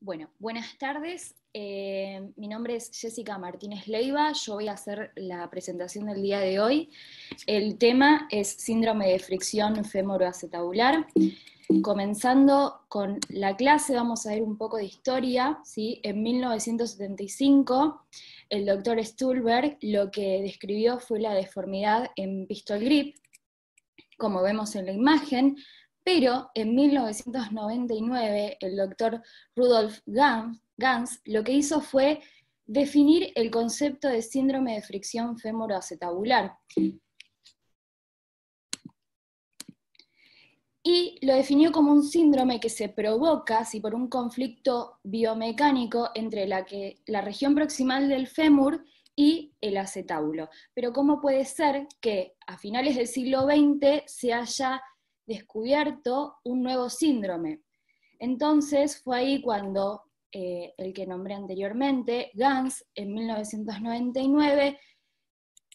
Bueno, buenas tardes. Eh, mi nombre es Jessica Martínez Leiva. Yo voy a hacer la presentación del día de hoy. El tema es síndrome de fricción femoroacetabular. Comenzando con la clase, vamos a ver un poco de historia. ¿sí? En 1975, el doctor Stuhlberg lo que describió fue la deformidad en pistol grip. Como vemos en la imagen, pero en 1999 el doctor Rudolf Gans, lo que hizo fue definir el concepto de síndrome de fricción femoroacetabular. y lo definió como un síndrome que se provoca si por un conflicto biomecánico entre la, que, la región proximal del fémur y el acetábulo. Pero ¿cómo puede ser que a finales del siglo XX se haya descubierto un nuevo síndrome. Entonces fue ahí cuando eh, el que nombré anteriormente, Gans, en 1999,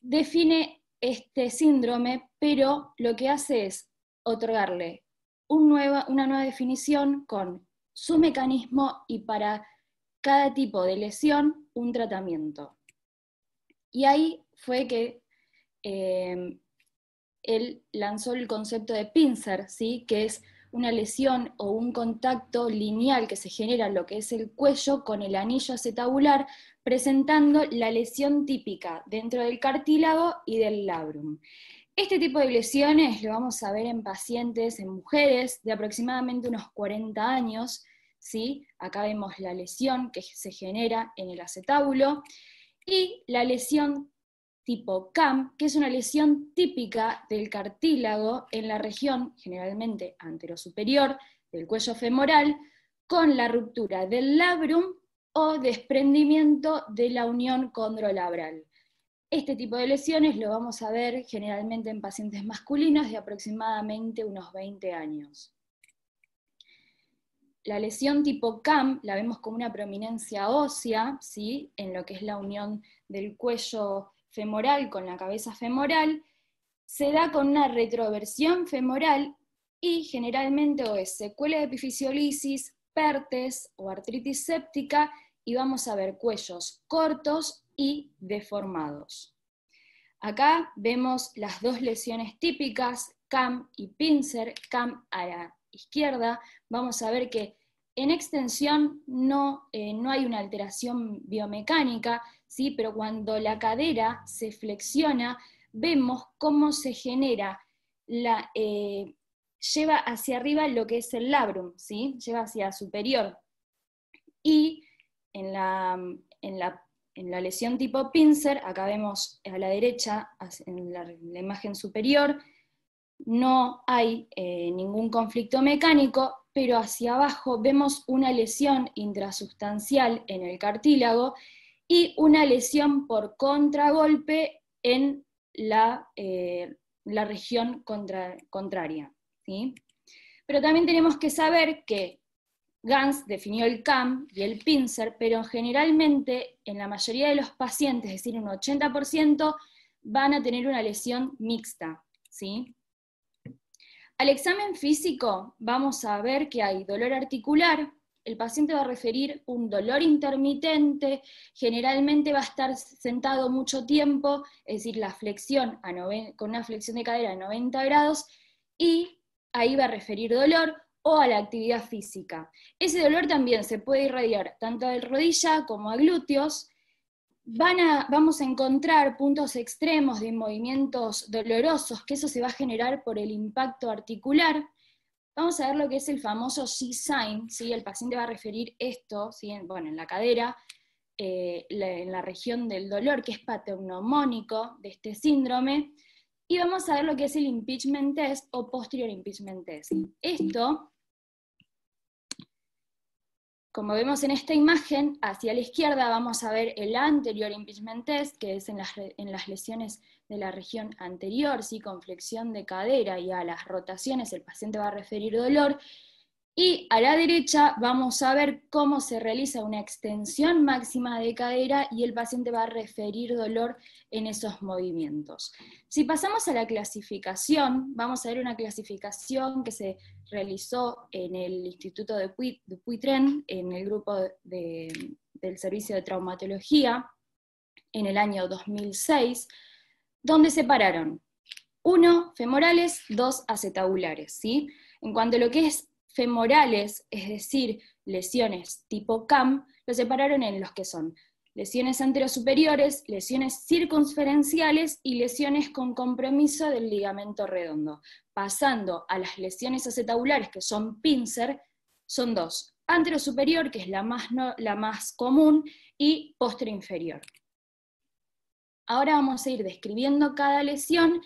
define este síndrome, pero lo que hace es otorgarle una nueva definición con su mecanismo y para cada tipo de lesión un tratamiento. Y ahí fue que eh, él lanzó el concepto de pincer, ¿sí? que es una lesión o un contacto lineal que se genera en lo que es el cuello con el anillo acetabular, presentando la lesión típica dentro del cartílago y del labrum. Este tipo de lesiones lo vamos a ver en pacientes, en mujeres de aproximadamente unos 40 años, ¿sí? Acá vemos la lesión que se genera en el acetábulo y la lesión tipo CAM, que es una lesión típica del cartílago en la región, generalmente anterosuperior, del cuello femoral, con la ruptura del labrum o desprendimiento de la unión condrolabral. Este tipo de lesiones lo vamos a ver generalmente en pacientes masculinos de aproximadamente unos 20 años. La lesión tipo CAM la vemos como una prominencia ósea, ¿sí? en lo que es la unión del cuello femoral con la cabeza femoral, se da con una retroversión femoral y generalmente o es secuela de epifisiolisis, pertes o artritis séptica y vamos a ver cuellos cortos y deformados. Acá vemos las dos lesiones típicas, CAM y pincer, CAM a la izquierda. Vamos a ver que en extensión no, eh, no hay una alteración biomecánica, pero cuando la cadera se flexiona, vemos cómo se genera la... Eh, lleva hacia arriba lo que es el labrum, ¿sí? Lleva hacia superior. Y en la, en la, en la lesión tipo pincer, acá vemos a la derecha, en la, imagen superior, no hay eh, ningún conflicto mecánico, pero hacia abajo vemos una lesión intrasustancial en el cartílago y una lesión por contragolpe en la, eh, región contraria. ¿sí? Pero también tenemos que saber que Gans definió el CAM y el pincer, pero generalmente en la mayoría de los pacientes, es decir, un 80%, van a tener una lesión mixta. ¿sí? Al examen físico vamos a ver que hay dolor articular, el paciente va a referir un dolor intermitente, generalmente va a estar sentado mucho tiempo, es decir, la flexión con una flexión de cadera a 90 grados, y ahí va a referir dolor o a la actividad física. Ese dolor también se puede irradiar tanto a rodilla como a glúteos. vamos a encontrar puntos extremos de movimientos dolorosos, que eso se va a generar por el impacto articular vamos a ver lo que es el famoso C-sign, el paciente va a referir esto, en la cadera, eh, en la región del dolor, que es patognomónico de este síndrome, y vamos a ver lo que es el impeachment test o posterior impeachment test. Esto, como vemos en esta imagen, hacia la izquierda vamos a ver el anterior impeachment test, que es en las, en las lesiones de la región anterior, con flexión de cadera y a las rotaciones el paciente va a referir dolor. Y a la derecha vamos a ver cómo se realiza una extensión máxima de cadera y el paciente va a referir dolor en esos movimientos. Si pasamos a la clasificación, vamos a ver una clasificación que se realizó en el Instituto de Puitren, en el grupo del Servicio de Traumatología, en el año 2006 ¿Dónde separaron uno, femorales, dos, acetabulares. ¿sí? En cuanto a lo que es femorales, es decir, lesiones tipo CAM, lo separaron en los que son lesiones anterosuperiores, lesiones circunferenciales y lesiones con compromiso del ligamento redondo. Pasando a las lesiones acetabulares, que son pincer, son dos. Anterosuperior, que es la más, la más común, y postre inferior. Ahora vamos a ir describiendo cada lesión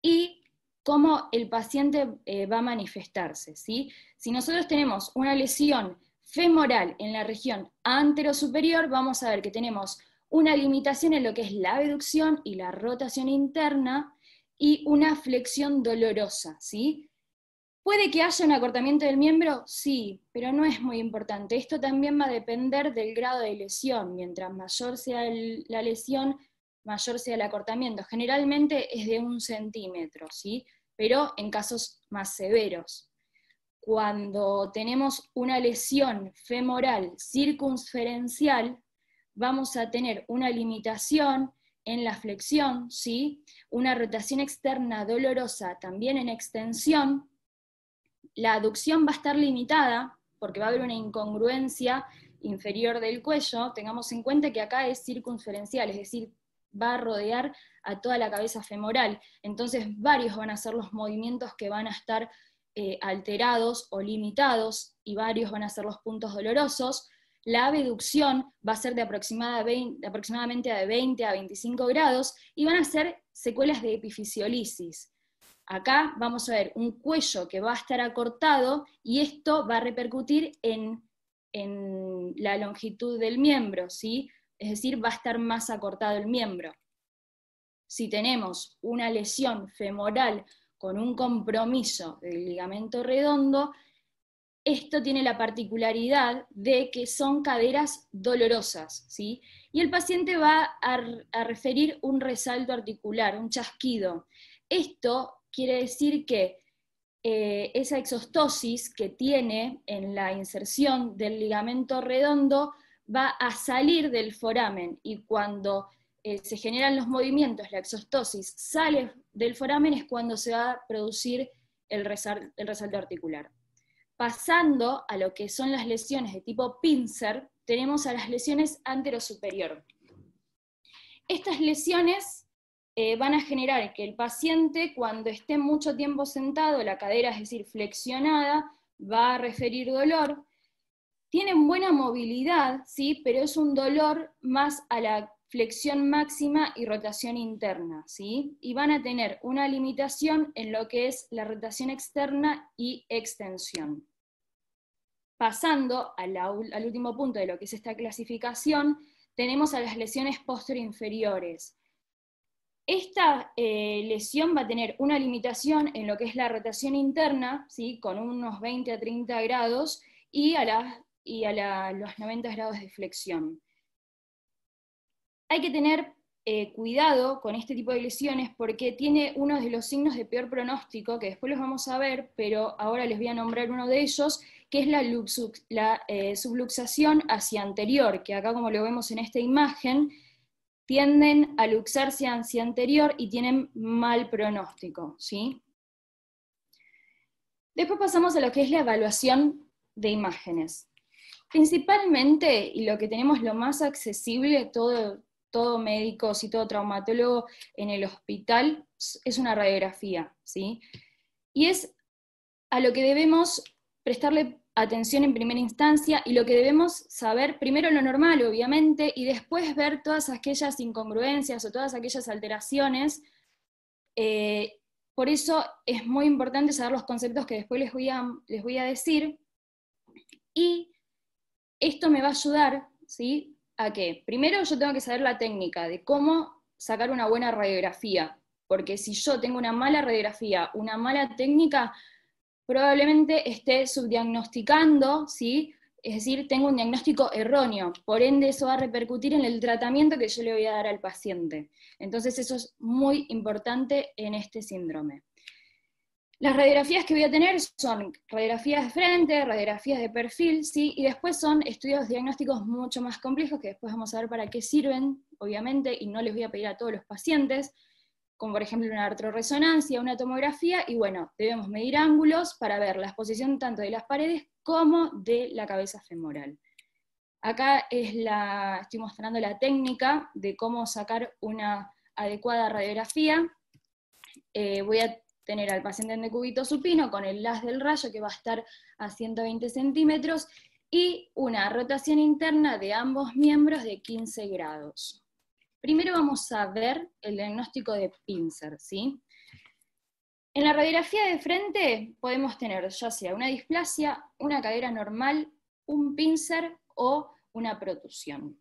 y cómo el paciente eh, va a manifestarse. Si nosotros tenemos una lesión femoral en la región anterosuperior, vamos a ver que tenemos una limitación en lo que es la abducción y la rotación interna y una flexión dolorosa, ¿sí? ¿Puede que haya un acortamiento del miembro? Sí, pero no es muy importante. Esto también va a depender del grado de lesión. Mientras mayor sea la lesión, mayor sea el acortamiento. Generalmente es de un centímetro, ¿sí? pero en casos más severos. Cuando tenemos una lesión femoral circunferencial, vamos a tener una limitación en la flexión, ¿sí? una rotación externa dolorosa también en extensión. La aducción va a estar limitada porque va a haber una incongruencia inferior del cuello. Tengamos en cuenta que acá es circunferencial, es decir, va a rodear a toda la cabeza femoral. Entonces, varios van a ser los movimientos que van a estar eh, alterados o limitados y varios van a ser los puntos dolorosos. La abducción va a ser de, aproximada aproximadamente de 20 a 25 grados y van a ser secuelas de epifisiolisis. Acá vamos a ver un cuello que va a estar acortado y esto va a repercutir en, en la longitud del miembro, ¿sí? es decir, va a estar más acortado el miembro. Si tenemos una lesión femoral con un compromiso del ligamento redondo, esto tiene la particularidad de que son caderas dolorosas, ¿sí? Y el paciente va a, referir un resalto articular, un chasquido. Esto quiere decir que eh, esa exostosis que tiene en la inserción del ligamento redondo va a salir del foramen y cuando eh, se generan los movimientos, la exostosis, sale del foramen es cuando se va a producir el, resalto articular. Pasando a lo que son las lesiones de tipo pincer, tenemos a las lesiones anterosuperior. Estas lesiones eh, van a generar que el paciente, cuando esté mucho tiempo sentado, la cadera, es decir, flexionada, va a referir dolor, tienen buena movilidad, ¿sí? pero es un dolor más a la flexión máxima y rotación interna, ¿sí? Y van a tener una limitación en lo que es la rotación externa y extensión. Pasando al, último punto de lo que es esta clasificación, tenemos a las lesiones posterior Esta eh, lesión va a tener una limitación en lo que es la rotación interna, ¿sí? con unos 20 a 30 grados, y a la y a los 90 grados de flexión. Hay que tener eh, cuidado con este tipo de lesiones porque tiene uno de los signos de peor pronóstico, que después los vamos a ver, pero ahora les voy a nombrar uno de ellos, que es la, eh, subluxación hacia anterior, que acá como lo vemos en esta imagen, tienden a luxarse hacia anterior y tienen mal pronóstico. ¿sí? Después pasamos a lo que es la evaluación de imágenes. Principalmente, y lo que tenemos lo más accesible, todo, médico, si todo traumatólogo en el hospital, es una radiografía, ¿sí? Y es a lo que debemos prestarle atención en primera instancia y lo que debemos saber, primero lo normal, obviamente, y después ver todas aquellas incongruencias o todas aquellas alteraciones. Eh, por eso es muy importante saber los conceptos que después les voy a, les voy a decir. Y esto me va a ayudar, ¿sí? ¿A qué? Primero yo tengo que saber la técnica de cómo sacar una buena radiografía, porque si yo tengo una mala radiografía, una mala técnica, probablemente esté subdiagnosticando, ¿sí? Es decir, tengo un diagnóstico erróneo, por ende eso va a repercutir en el tratamiento que yo le voy a dar al paciente. Entonces eso es muy importante en este síndrome. Las radiografías que voy a tener son radiografías de frente, radiografías de perfil, ¿sí? y después son estudios diagnósticos mucho más complejos que después vamos a ver para qué sirven, obviamente, y no les voy a pedir a todos los pacientes, como por ejemplo una artroresonancia, una tomografía, y bueno, debemos medir ángulos para ver la exposición tanto de las paredes como de la cabeza femoral. Acá estoy mostrando la técnica de cómo sacar una adecuada radiografía. Eh, voy a tener al paciente en decúbito supino con el las del rayo que va a estar a 120 centímetros y una rotación interna de ambos miembros de 15 grados. Primero vamos a ver el diagnóstico de pincer. ¿sí? En la radiografía de frente podemos tener ya sea una displasia, una cadera normal, un pincer o una protusión.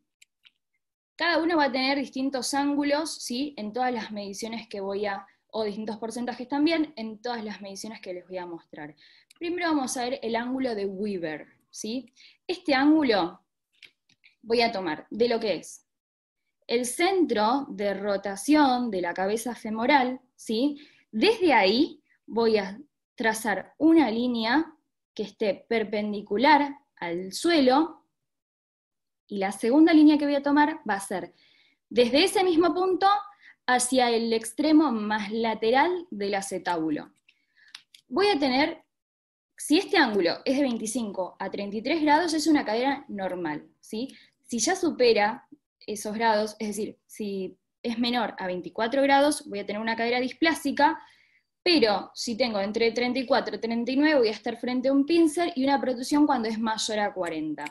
Cada uno va a tener distintos ángulos ¿sí? en todas las mediciones que voy a o distintos porcentajes también en todas las mediciones que les voy a mostrar. Primero vamos a ver el ángulo de Weaver. ¿sí? Este ángulo voy a tomar de lo que es el centro de rotación de la cabeza femoral, ¿sí? desde ahí voy a trazar una línea que esté perpendicular al suelo y la segunda línea que voy a tomar va a ser desde ese mismo punto hacia el extremo más lateral del acetábulo. Voy a tener, si este ángulo es de 25 a 33 grados, es una cadera normal. Si ya supera esos grados, es decir, si es menor a 24 grados, voy a tener una cadera displásica, pero si tengo entre 34 y 39 voy a estar frente a un pincel y una protrusión cuando es mayor a 40.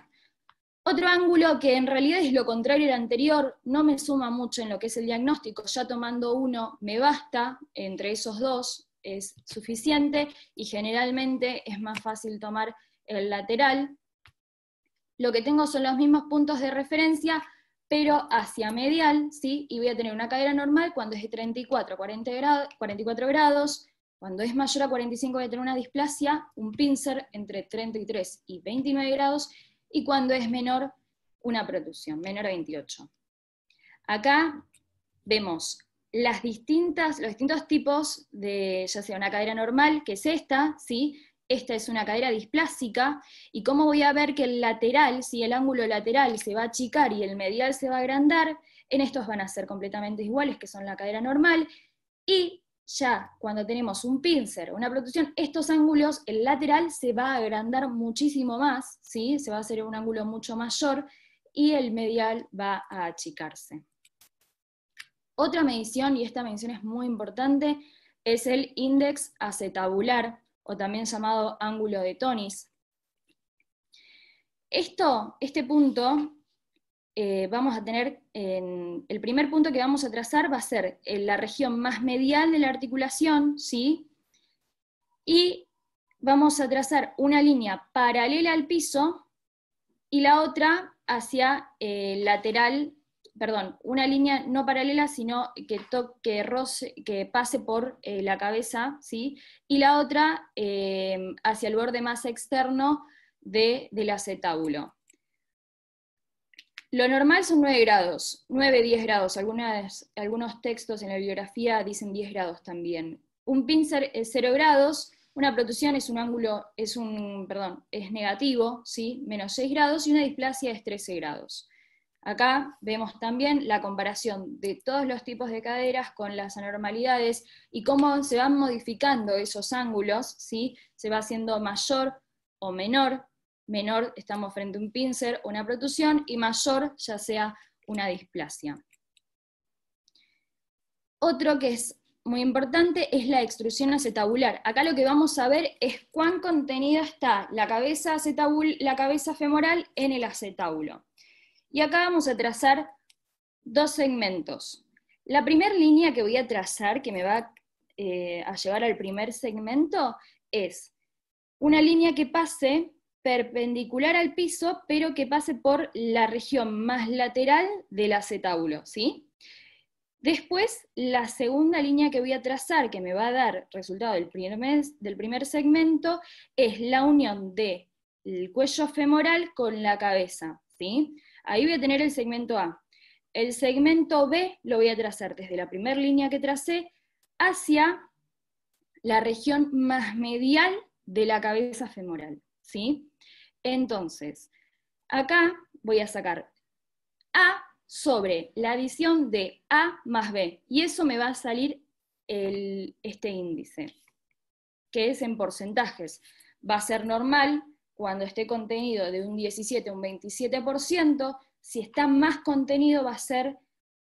Otro ángulo que en realidad es lo contrario al anterior, no me suma mucho en lo que es el diagnóstico, ya tomando uno me basta, entre esos dos es suficiente y generalmente es más fácil tomar el lateral. Lo que tengo son los mismos puntos de referencia, pero hacia medial, ¿sí? y voy a tener una cadera normal cuando es de 34 a grados, 44 grados, cuando es mayor a 45 voy a tener una displasia, un pincer entre 33 y 29 grados, y cuando es menor, una producción, menor a 28. Acá vemos los distintos tipos de, ya sea una cadera normal, que es esta, ¿sí? esta es una cadera displásica, y cómo voy a ver que el lateral, si el ángulo lateral se va a achicar y el medial se va a agrandar, en estos van a ser completamente iguales, que son la cadera normal, y ya cuando tenemos un pincer, una protrusión, estos ángulos, el lateral se va a agrandar muchísimo más, ¿sí? se va a hacer un ángulo mucho mayor y el medial va a achicarse. Otra medición, y esta medición es muy importante, es el índice acetabular, o también llamado ángulo de Tonis. Esto, este punto, eh, vamos a tener, en, el primer punto que vamos a trazar va a ser en eh, la región más medial de la articulación, ¿sí? Y vamos a trazar una línea paralela al piso y la otra hacia el eh, lateral, perdón, una línea no paralela, sino que, que pase por la cabeza, ¿sí? Y la otra hacia el borde más externo del acetábulo. Lo normal son 9 grados, 9, 10 grados. Algunas, algunos textos en la biografía dicen 10 grados también. Un pincer es 0 grados, una protusión es un ángulo, es un, perdón, es negativo, ¿sí? menos 6 grados, y una displasia es 13 grados. Acá vemos también la comparación de todos los tipos de caderas con las anormalidades y cómo se van modificando esos ángulos, ¿sí? se va haciendo mayor o menor menor estamos frente a un pincer o una protusión y mayor ya sea una displasia. Otro que es muy importante es la extrusión acetabular. Acá lo que vamos a ver es cuán contenida está la cabeza, acetabul, la cabeza femoral en el acetábulo. Y acá vamos a trazar dos segmentos. La primera línea que voy a trazar, que me va eh, a llevar al primer segmento, es una línea que pase perpendicular al piso, pero que pase por la región más lateral del acetábulo, ¿sí? Después, la segunda línea que voy a trazar, que me va a dar resultado del primer, mes, del primer segmento, es la unión del el cuello femoral con la cabeza, ¿sí? Ahí voy a tener el segmento A. El segmento B lo voy a trazar desde la primera línea que tracé hacia la región más medial de la cabeza femoral. ¿sí? Entonces, acá voy a sacar A sobre la adición de A más B, y eso me va a salir este índice, que es en porcentajes. Va a ser normal cuando esté contenido de un 17 a un 27%, si está más contenido va a ser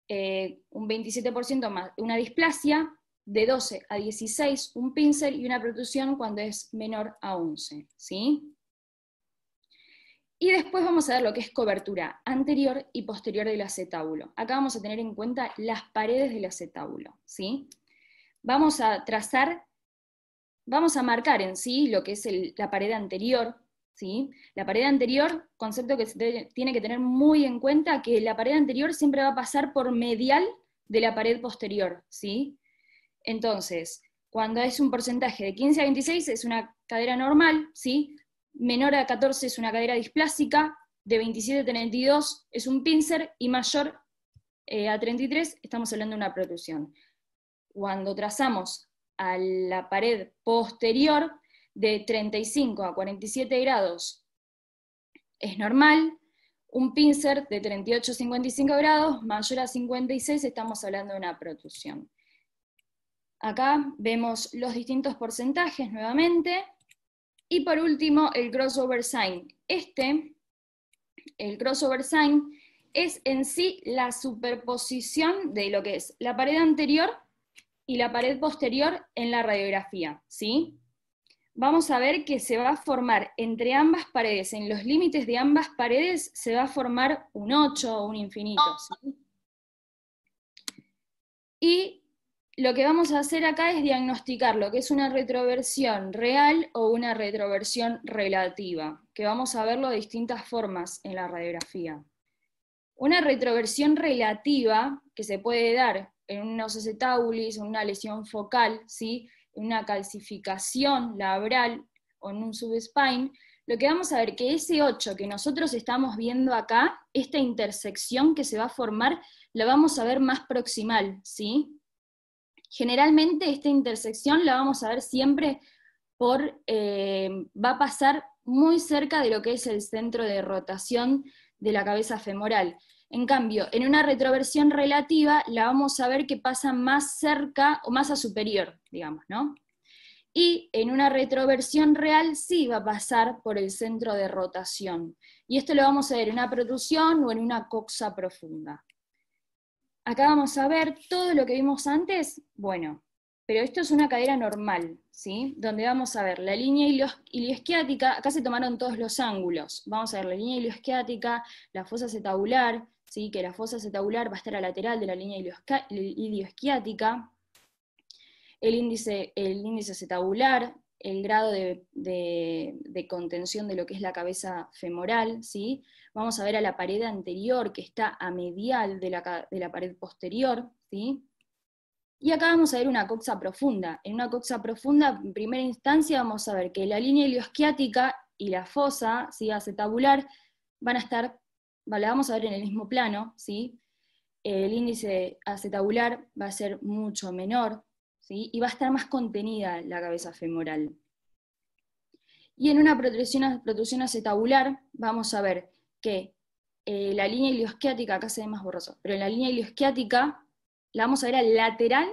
eh, un 27% más una displasia, de 12 a 16 un pincel y una protrusión cuando es menor a 11. ¿sí? Y después vamos a ver lo que es cobertura anterior y posterior del acetábulo. Acá vamos a tener en cuenta las paredes del acetábulo. ¿sí? Vamos a trazar, vamos a marcar en sí lo que es la pared anterior. ¿sí? La pared anterior, concepto que se tiene que tener muy en cuenta, que la pared anterior siempre va a pasar por medial de la pared posterior. ¿sí? Entonces, cuando es un porcentaje de 15 a 26 es una cadera normal, ¿sí? Menor a 14 es una cadera displásica, de 27 a 32 es un pincer y mayor eh, a 33 estamos hablando de una protrusión. Cuando trazamos a la pared posterior, de 35 a 47 grados es normal, un pincer de 38 a 55 grados mayor a 56 estamos hablando de una protrusión. Acá vemos los distintos porcentajes nuevamente. Y por último, el crossover sign. Este, el crossover sign, es en sí la superposición de lo que es la pared anterior y la pared posterior en la radiografía. ¿sí? Vamos a ver que se va a formar entre ambas paredes, en los límites de ambas paredes se va a formar un 8 o un infinito. Y lo que vamos a hacer acá es diagnosticar lo que es una retroversión real o una retroversión relativa, que vamos a verlo de distintas formas en la radiografía. Una retroversión relativa que se puede dar en un osacetaulis, en una lesión focal, ¿sí? una calcificación labral o en un subspine, lo que vamos a ver que ese 8 que nosotros estamos viendo acá, esta intersección que se va a formar, la vamos a ver más proximal, ¿sí? Generalmente esta intersección la vamos a ver siempre por, eh, va a pasar muy cerca de lo que es el centro de rotación de la cabeza femoral. En cambio, en una retroversión relativa la vamos a ver que pasa más cerca o más a superior, digamos, ¿no? Y en una retroversión real sí va a pasar por el centro de rotación. Y esto lo vamos a ver en una protrusión o en una coxa profunda acá vamos a ver todo lo que vimos antes, bueno, pero esto es una cadera normal, ¿sí? Donde vamos a ver la línea ilioesquiática, acá se tomaron todos los ángulos, vamos a ver la línea ilioesquiática, la fosa cetabular, ¿sí? Que la fosa cetabular va a estar a lateral de la línea ilioesquiática, el índice, el índice el grado de, contención de lo que es la cabeza femoral, ¿sí? vamos a ver a la pared anterior que está a medial de la, pared posterior, ¿sí? y acá vamos a ver una coxa profunda. En una coxa profunda, en primera instancia, vamos a ver que la línea heliosquiática y la fosa acetabular van a estar, vamos a ver en el mismo plano, ¿sí? el índice acetabular va a ser mucho menor, y va a estar más contenida la cabeza femoral. Y en una protrusión, acetabular vamos a ver que eh, la línea iliosquiática, acá se ve más borroso, pero en la línea iliosquiática la vamos a ver al lateral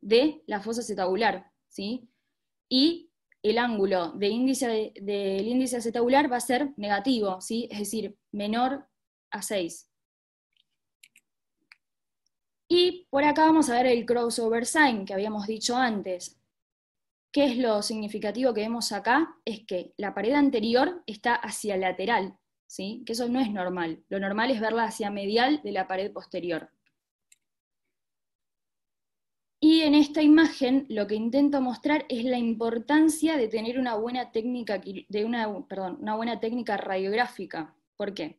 de la fosa acetabular, ¿sí? Y el ángulo del índice, acetabular va a ser negativo, ¿sí? Es decir, menor a 6. Y por acá vamos a ver el crossover sign que habíamos dicho antes. ¿Qué es lo significativo que vemos acá? Es que la pared anterior está hacia lateral, ¿sí? que eso no es normal. Lo normal es verla hacia medial de la pared posterior. Y en esta imagen lo que intento mostrar es la importancia de tener una buena técnica, de una, perdón, una buena técnica radiográfica. ¿Por qué?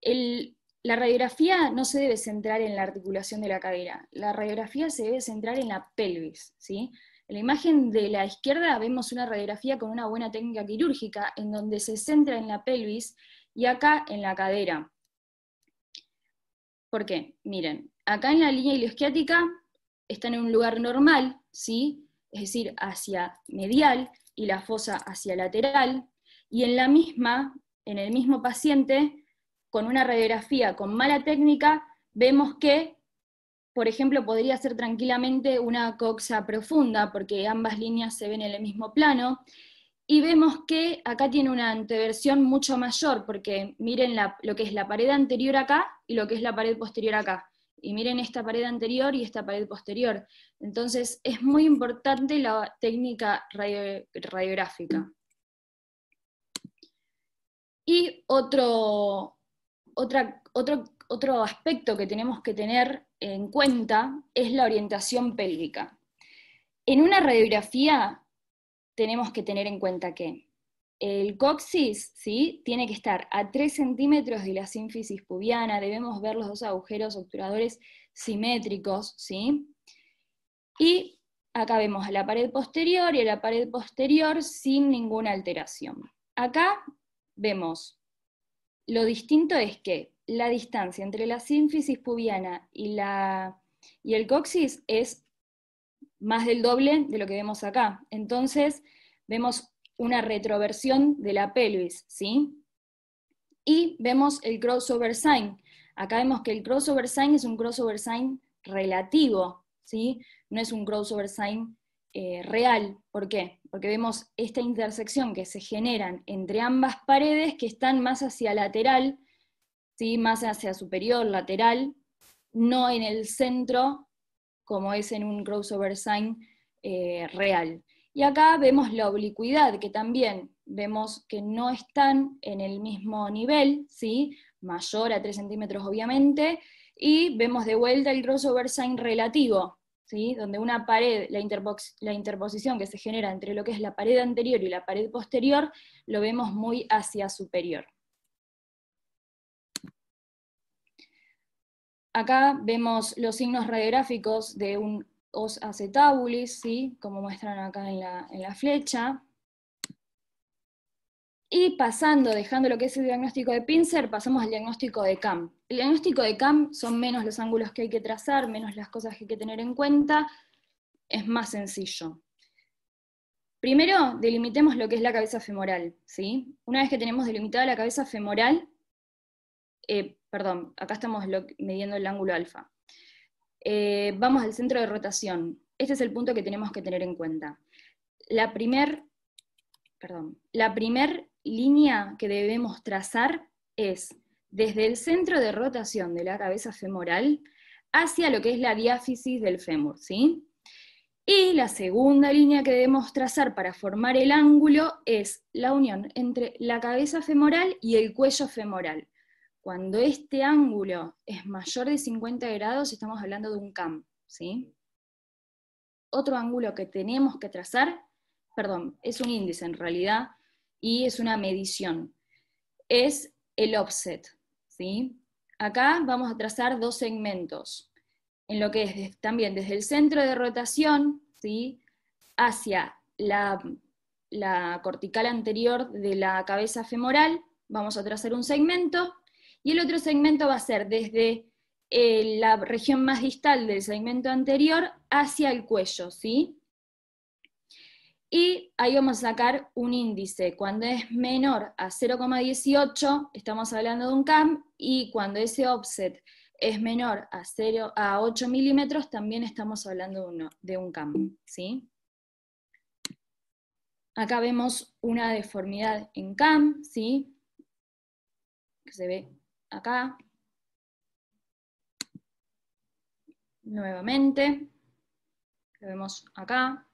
El la radiografía no se debe centrar en la articulación de la cadera, la radiografía se debe centrar en la pelvis, ¿sí? En la imagen de la izquierda vemos una radiografía con una buena técnica quirúrgica en donde se centra en la pelvis y acá en la cadera. ¿Por qué? Miren, acá en la línea ilioesquiática están en un lugar normal, ¿sí? Es decir, hacia medial y la fosa hacia lateral, y en la misma, en el mismo paciente, con una radiografía con mala técnica, vemos que, por ejemplo, podría ser tranquilamente una coxa profunda, porque ambas líneas se ven en el mismo plano, y vemos que acá tiene una anteversión mucho mayor, porque miren lo que es la pared anterior acá y lo que es la pared posterior acá. Y miren esta pared anterior y esta pared posterior. Entonces es muy importante la técnica radiográfica. Y otro, otro, aspecto que tenemos que tener en cuenta es la orientación pélvica. En una radiografía tenemos que tener en cuenta que el coxis ¿sí? tiene que estar a 3 centímetros de la sínfisis pubiana, debemos ver los dos agujeros obturadores simétricos, y acá vemos a la pared posterior y a la pared posterior sin ninguna alteración. Acá vemos lo distinto es que la distancia entre la sínfisis pubiana y, el coxis es más del doble de lo que vemos acá. Entonces, vemos una retroversión de la pelvis, ¿sí? Y vemos el crossover sign. Acá vemos que el crossover sign es un crossover sign relativo, ¿sí? No es un crossover sign eh, real. ¿Por qué? Porque vemos esta intersección que se generan entre ambas paredes que están más hacia lateral, ¿sí? más hacia superior, lateral, no en el centro, como es en un crossover sign eh, real. Y acá vemos la oblicuidad, que también vemos que no están en el mismo nivel, ¿sí? mayor a 3 centímetros obviamente, y vemos de vuelta el crossover sign relativo, donde una pared, la, interposición que se genera entre lo que es la pared anterior y la pared posterior, lo vemos muy hacia superior. Acá vemos los signos radiográficos de un os acetabulis, como muestran acá en la, en la flecha. Y pasando, dejando lo que es el diagnóstico de Pincer, pasamos al diagnóstico de CAM, el diagnóstico de CAM son menos los ángulos que hay que trazar, menos las cosas que hay que tener en cuenta, es más sencillo. Primero, delimitemos lo que es la cabeza femoral. ¿sí? Una vez que tenemos delimitada la cabeza femoral, eh, perdón, acá estamos midiendo el ángulo alfa. Eh, vamos al centro de rotación. Este es el punto que tenemos que tener en cuenta. La primera la primer línea que debemos trazar es desde el centro de rotación de la cabeza femoral hacia lo que es la diáfisis del fémur, Y la segunda línea que debemos trazar para formar el ángulo es la unión entre la cabeza femoral y el cuello femoral. Cuando este ángulo es mayor de 50 grados, estamos hablando de un CAM, Otro ángulo que tenemos que trazar, perdón, es un índice en realidad, y es una medición, es el offset, Acá vamos a trazar dos segmentos, en lo que es también desde el centro de rotación hacia la, cortical anterior de la cabeza femoral, vamos a trazar un segmento, y el otro segmento va a ser desde eh, la región más distal del segmento anterior hacia el cuello, ¿sí? Y ahí vamos a sacar un índice. Cuando es menor a 0,18, estamos hablando de un CAM, y cuando ese offset es menor a, 0, a 8 milímetros, también estamos hablando de, de un CAM. ¿sí? Acá vemos una deformidad en CAM, ¿sí? que se ve acá. Nuevamente, lo vemos acá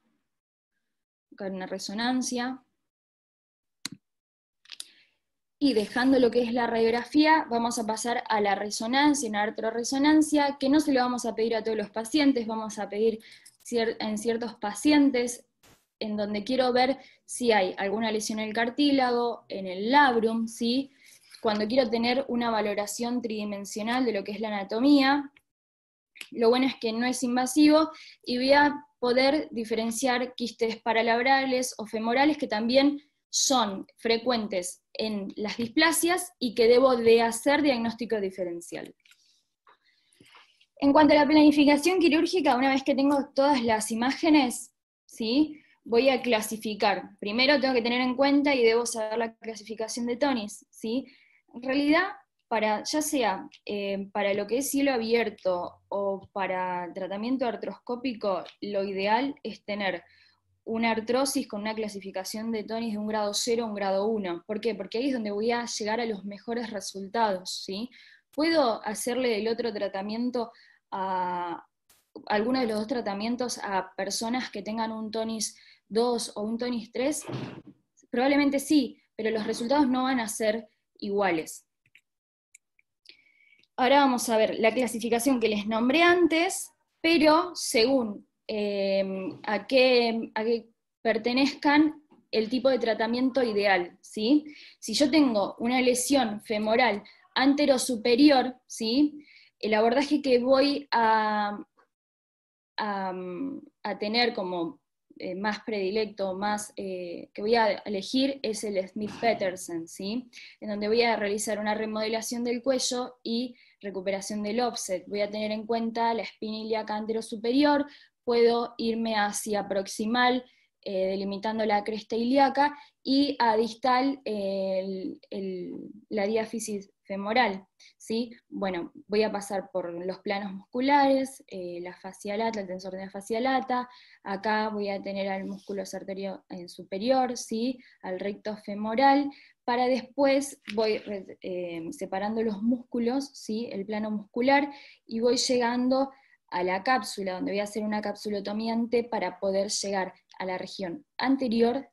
una resonancia. Y dejando lo que es la radiografía, vamos a pasar a la resonancia, una artroresonancia, que no se lo vamos a pedir a todos los pacientes, vamos a pedir en ciertos pacientes en donde quiero ver si hay alguna lesión en el cartílago, en el labrum, cuando quiero tener una valoración tridimensional de lo que es la anatomía. Lo bueno es que no es invasivo y voy a poder diferenciar quistes paralabrales o femorales que también son frecuentes en las displasias y que debo de hacer diagnóstico diferencial. En cuanto a la planificación quirúrgica, una vez que tengo todas las imágenes, ¿sí? voy a clasificar. Primero tengo que tener en cuenta y debo saber la clasificación de tonis. ¿sí? En realidad, para, ya sea eh, para lo que es cielo abierto o para tratamiento artroscópico, lo ideal es tener una artrosis con una clasificación de tonis de un grado 0 a un grado 1. ¿Por qué? Porque ahí es donde voy a llegar a los mejores resultados, ¿sí? Puedo hacerle el otro tratamiento a, alguno de los dos tratamientos a personas que tengan un tonis 2 o un tonis 3? Probablemente sí, pero los resultados no van a ser iguales. Ahora vamos a ver la clasificación que les nombré antes, pero según em, a, qué, pertenezcan el tipo de tratamiento ideal, ¿sí? Si yo tengo una lesión femoral anterosuperior, ¿sí? El abordaje que voy a, tener como eh, más predilecto, más, eh, que voy a elegir es el Smith-Peterson, ¿sí? En donde voy a realizar una remodelación del cuello y recuperación del offset, voy a tener en cuenta la espinilla cantero superior, puedo irme hacia proximal, eh, delimitando la cresta ilíaca, y a distal la diáfisis femoral. ¿sí? Bueno, voy a pasar por los planos musculares, eh, la fascia lata, el tensor de la fascia lata, acá voy a tener al músculo en superior, ¿sí? al recto femoral, para después voy eh, separando los músculos, ¿sí? el plano muscular, y voy llegando a la cápsula, donde voy a hacer una capsulotomiante para poder llegar a la región anterior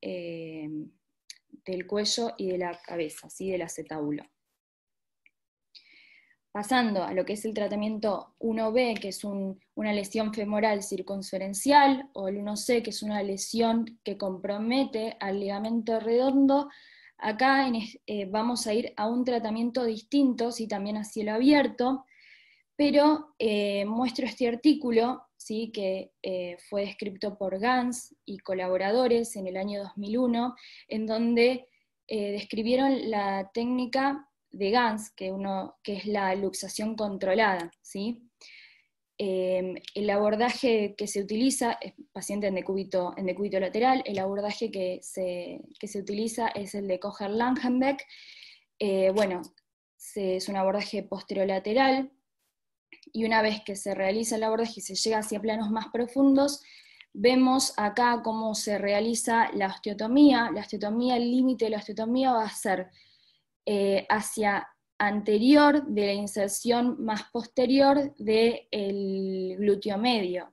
eh, del cuello y de la cabeza, del acetábulo. Pasando a lo que es el tratamiento 1B, que es una lesión femoral circunferencial, o el 1C, que es una lesión que compromete al ligamento redondo, acá eh, vamos a ir a un tratamiento distinto, si también a cielo abierto, pero eh, muestro este artículo ¿sí? que eh, fue escrito por Gans y colaboradores en el año 2001, en donde eh, describieron la técnica de Gans, que, es la luxación controlada. ¿sí? el abordaje que se utiliza, es paciente en decúbito, lateral, el abordaje que se, utiliza es el de coger langenbeck bueno, es un abordaje posterolateral, y una vez que se realiza el abordaje y se llega hacia planos más profundos, vemos acá cómo se realiza la osteotomía. La osteotomía, el límite de la osteotomía va a ser eh, hacia anterior de la inserción más posterior del el glúteo medio.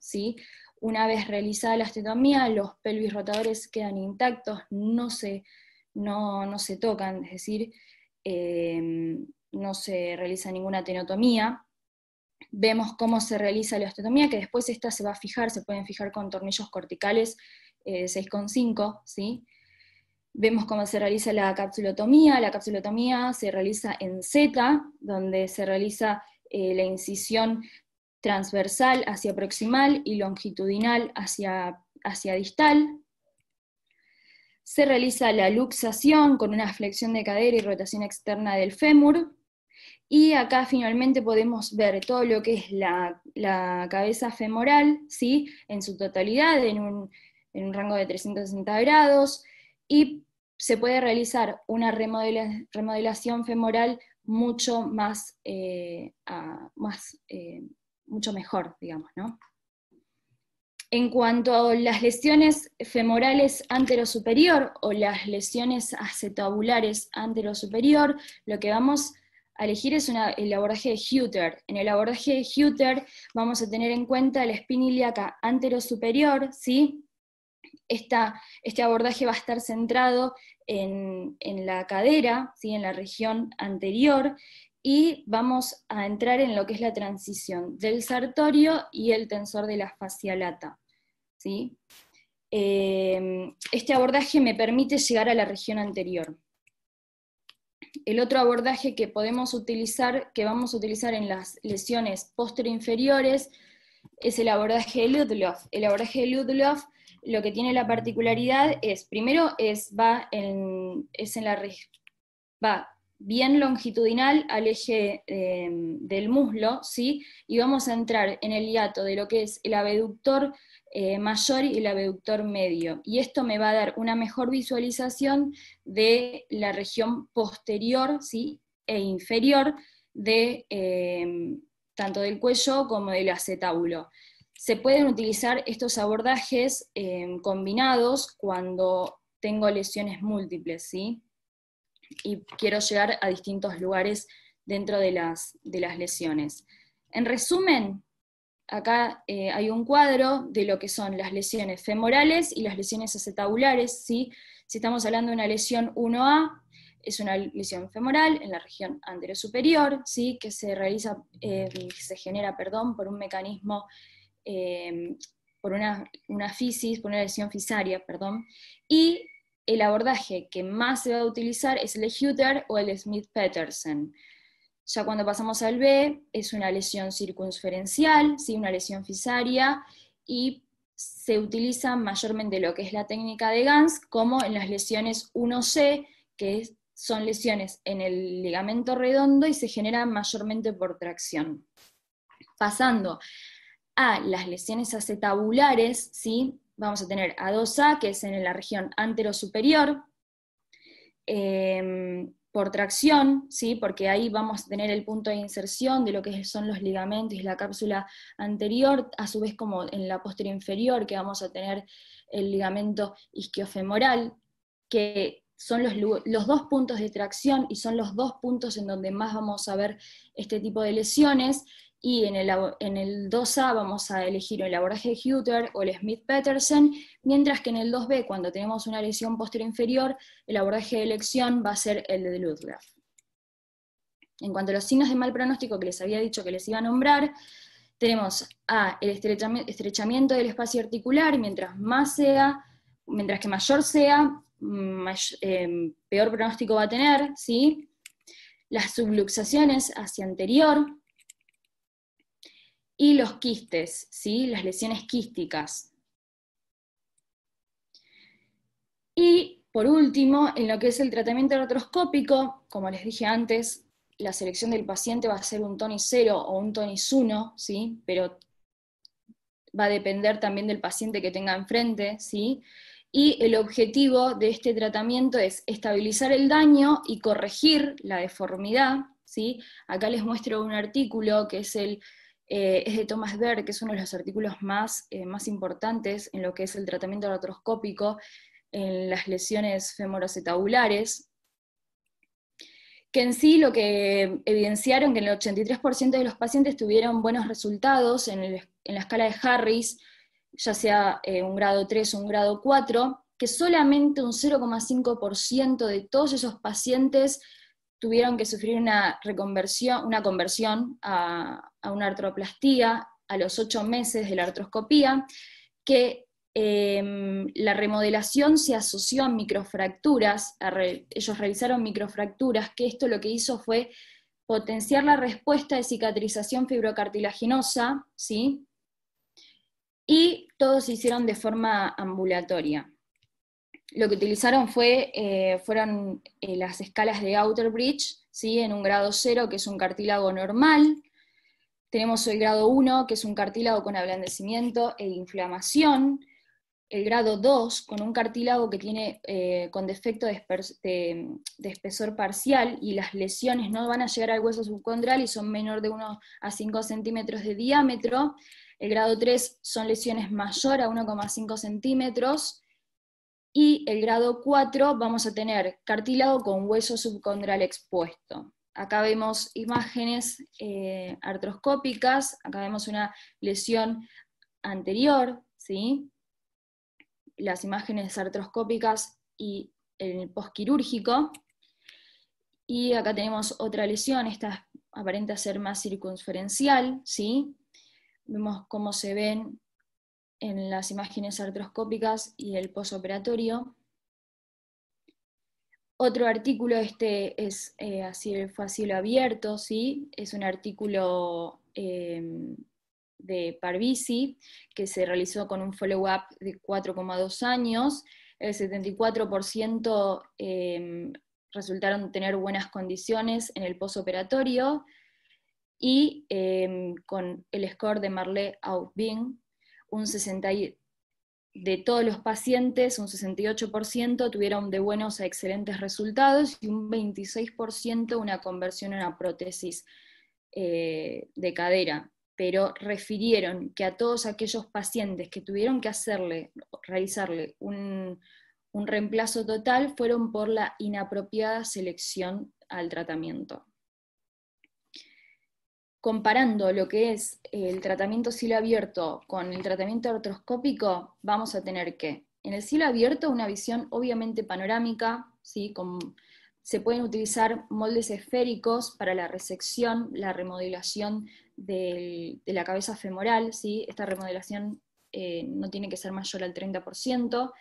Una vez realizada la osteotomía, los pelvis rotadores quedan intactos, no se, tocan, es decir, eh, no se realiza ninguna tenotomía vemos cómo se realiza la osteotomía, que después esta se va a fijar, se pueden fijar con tornillos corticales 6,5, eh, ¿sí? Vemos cómo se realiza la capsulotomía, la capsulotomía se realiza en Z, donde se realiza eh, la incisión transversal hacia proximal y longitudinal hacia distal. Se realiza la luxación con una flexión de cadera y rotación externa del fémur, y acá finalmente podemos ver todo lo que es la, cabeza femoral, ¿sí? en su totalidad, en un, rango de 360 grados, y se puede realizar una remodelación femoral mucho más, eh, eh, mucho mejor, digamos, ¿no? En cuanto a las lesiones femorales anterosuperior o las lesiones acetabulares anterosuperior, lo que vamos a elegir es el abordaje de En el abordaje de Hutter vamos a tener en cuenta la espina ilíaca anterosuperior, ¿sí? Esta, este abordaje va a estar centrado en, la cadera, ¿sí? en la región anterior, y vamos a entrar en lo que es la transición del sartorio y el tensor de la fascia lata. Eh, este abordaje me permite llegar a la región anterior el otro abordaje que podemos utilizar, que vamos a utilizar en las lesiones póstero-inferiores, es el abordaje de Ludloff. El abordaje de Ludloff lo que tiene la particularidad es, primero, es, va, en, la, va bien longitudinal al eje eh, del muslo, ¿sí? y vamos a entrar en el hiato de lo que es el abductor eh, mayor y el abductor medio. Y esto me va a dar una mejor visualización de la región posterior ¿sí? e inferior de, em, tanto del cuello como del acetábulo. Se pueden utilizar estos abordajes em, combinados cuando tengo lesiones múltiples, ¿sí? Y quiero llegar a distintos lugares dentro de las, de las lesiones. En resumen, acá eh, hay un cuadro de lo que son las lesiones femorales y las lesiones acetabulares. ¿sí? Si estamos hablando de una lesión 1A, es una lesión femoral en la región anterosuperior, ¿sí? que se, realiza, eh, se genera perdón, por un mecanismo, eh, por una, fisis, por una lesión fisaria, perdón. Y el abordaje que más se va a utilizar es el de o el Smith-Peterson. Ya cuando pasamos al B, es una lesión circunferencial, ¿sí? una lesión fisaria, y se utiliza mayormente lo que es la técnica de Gans, como en las lesiones 1C, que son lesiones en el ligamento redondo y se generan mayormente por tracción. Pasando a las lesiones acetabulares, ¿sí? vamos a tener A2A, que es en la región anterosuperior. eh, por tracción, ¿sí? porque ahí vamos a tener el punto de inserción de lo que son los ligamentos y la cápsula anterior, a su vez como en la posterior inferior, que vamos a tener el ligamento isquiofemoral, que son los, dos puntos de tracción y son los dos puntos en donde más vamos a ver este tipo de lesiones, y en el, en el 2A vamos a elegir el abordaje de Hutter o el Smith-Peterson, mientras que en el 2B, cuando tenemos una lesión posterior inferior, el abordaje de elección va a ser el de Ludgraf. En cuanto a los signos de mal pronóstico que les había dicho que les iba a nombrar, tenemos A, el estrechamiento del espacio articular, mientras más sea, mientras que mayor sea, mm, em, peor pronóstico va a tener, ¿sí? Las subluxaciones hacia anterior, y los quistes, ¿sí? las lesiones quísticas. Y por último, en lo que es el tratamiento retroscópico, como les dije antes, la selección del paciente va a ser un tonis 0 o un tonis 1, ¿sí? pero va a depender también del paciente que tenga enfrente. ¿sí? Y el objetivo de este tratamiento es estabilizar el daño y corregir la deformidad. ¿sí? Acá les muestro un artículo que es el eh, es de Thomas Berg, que es uno de los artículos eh, más, importantes en lo que es el tratamiento artroscópico en las lesiones femorocetabulares, que en sí lo que evidenciaron que el 83% de los pacientes tuvieron buenos resultados en, la escala de Harris, ya sea eh, un grado 3 o un grado 4, que solamente un 0,5% de todos esos pacientes tuvieron que sufrir una reconversión, una conversión a, una artroplastía a los ocho meses de la artroscopía, que em, la remodelación se asoció a microfracturas, ellos revisaron microfracturas, que esto lo que hizo fue potenciar la respuesta de cicatrización fibrocartilaginosa, ¿sí? Y todos se hicieron de forma ambulatoria lo que utilizaron fue, eh, fueron eh, las escalas de Outer Bridge, ¿sí? en un grado 0, que es un cartílago normal. Tenemos el grado 1, que es un cartílago con ablandecimiento e inflamación. El grado 2, con un cartílago que tiene eh, con defecto de, espesor parcial y las lesiones no van a llegar al hueso subcondral y son menor de 1 a 5 centímetros de diámetro. El grado 3 son lesiones mayor a 1,5 centímetros y el grado 4 vamos a tener cartílago con hueso subcondral expuesto. Acá vemos imágenes eh, artroscópicas, acá vemos una lesión anterior, ¿sí? las imágenes artroscópicas y el posquirúrgico. Y acá tenemos otra lesión, esta aparenta ser más circunferencial, ¿sí? Vemos cómo se ven en las imágenes artroscópicas y el posoperatorio. Otro artículo, este es eh, así, fue a abierto, ¿sí? es un artículo em, de Parvisi que se realizó con un follow-up de 4,2 años. El 74% em, resultaron tener buenas condiciones en el posoperatorio y em, con el score de Marlé Aubin, un de todos los pacientes, un 68% tuvieron de buenos a excelentes resultados y un 26% una conversión en una prótesis eh, de cadera. Pero refirieron que a todos aquellos pacientes que tuvieron que hacerle, realizarle un reemplazo total fueron por la inapropiada selección al tratamiento comparando lo que es el tratamiento cielo abierto con el tratamiento artroscópico, vamos a tener que, en el cielo abierto, una visión obviamente panorámica, ¿sí? se pueden utilizar moldes esféricos para la resección, la remodelación de la cabeza femoral, ¿sí? esta remodelación eh, no tiene que ser mayor al 30%,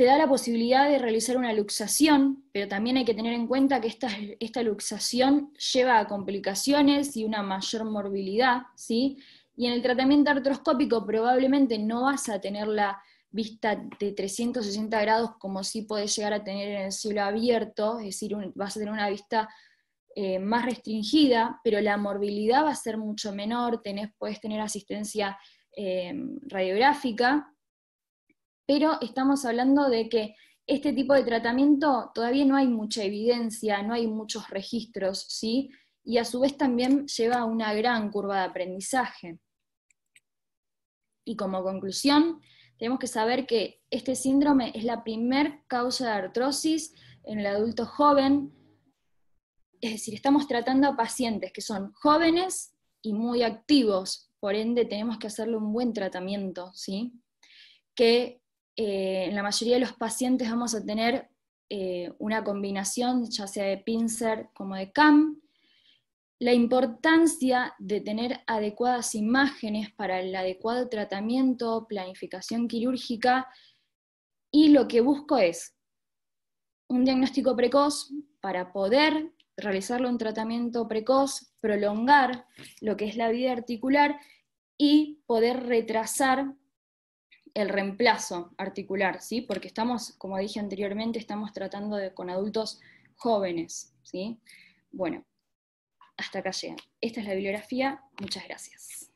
te da la posibilidad de realizar una luxación, pero también hay que tener en cuenta que esta, luxación lleva a complicaciones y una mayor morbilidad, ¿sí? Y en el tratamiento artroscópico probablemente no vas a tener la vista de 360 grados como si podés llegar a tener en el cielo abierto, es decir, vas a tener una vista eh, más restringida, pero la morbilidad va a ser mucho menor, tenés, podés tener asistencia eh, radiográfica, pero estamos hablando de que este tipo de tratamiento todavía no hay mucha evidencia, no hay muchos registros, ¿sí? Y a su vez también lleva a una gran curva de aprendizaje. Y como conclusión, tenemos que saber que este síndrome es la primer causa de artrosis en el adulto joven, es decir, estamos tratando a pacientes que son jóvenes y muy activos, por ende tenemos que hacerle un buen tratamiento, ¿sí? Que eh, en la mayoría de los pacientes vamos a tener eh, una combinación ya sea de pincer como de CAM. La importancia de tener adecuadas imágenes para el adecuado tratamiento, planificación quirúrgica y lo que busco es un diagnóstico precoz para poder realizarle un tratamiento precoz, prolongar lo que es la vida articular y poder retrasar el reemplazo articular, ¿sí? porque estamos, como dije anteriormente, estamos tratando de, con adultos jóvenes. ¿sí? Bueno, hasta acá llega. Esta es la bibliografía. Muchas gracias.